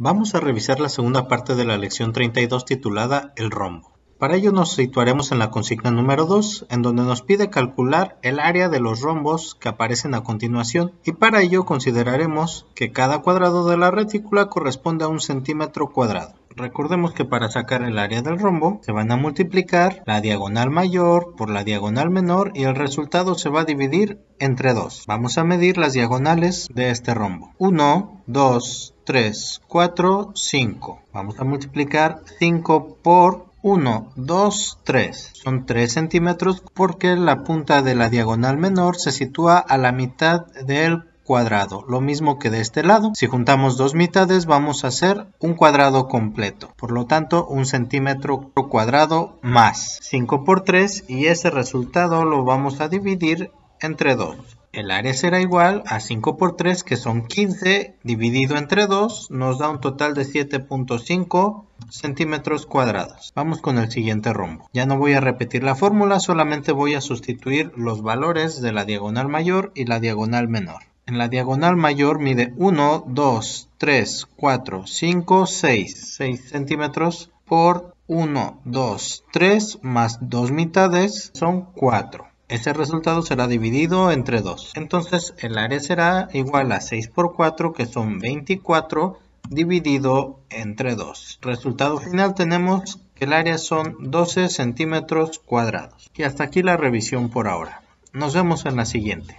Vamos a revisar la segunda parte de la lección 32 titulada El rombo. Para ello nos situaremos en la consigna número 2, en donde nos pide calcular el área de los rombos que aparecen a continuación y para ello consideraremos que cada cuadrado de la retícula corresponde a un centímetro cuadrado. Recordemos que para sacar el área del rombo se van a multiplicar la diagonal mayor por la diagonal menor y el resultado se va a dividir entre 2. Vamos a medir las diagonales de este rombo. 1, 2, 3, 4, 5. Vamos a multiplicar 5 por 1, 2, 3. Son 3 centímetros porque la punta de la diagonal menor se sitúa a la mitad del cuadrado, lo mismo que de este lado. Si juntamos dos mitades vamos a hacer un cuadrado completo, por lo tanto un centímetro cuadrado más 5 por 3 y ese resultado lo vamos a dividir entre 2. El área será igual a 5 por 3, que son 15, dividido entre 2, nos da un total de 7.5 centímetros cuadrados. Vamos con el siguiente rombo. Ya no voy a repetir la fórmula, solamente voy a sustituir los valores de la diagonal mayor y la diagonal menor. En la diagonal mayor mide 1, 2, 3, 4, 5, 6, 6 centímetros por 1, 2, 3 más 2 mitades son 4. Ese resultado será dividido entre 2. Entonces el área será igual a 6 por 4 que son 24 dividido entre 2. Resultado final tenemos que el área son 12 centímetros cuadrados. Y hasta aquí la revisión por ahora. Nos vemos en la siguiente.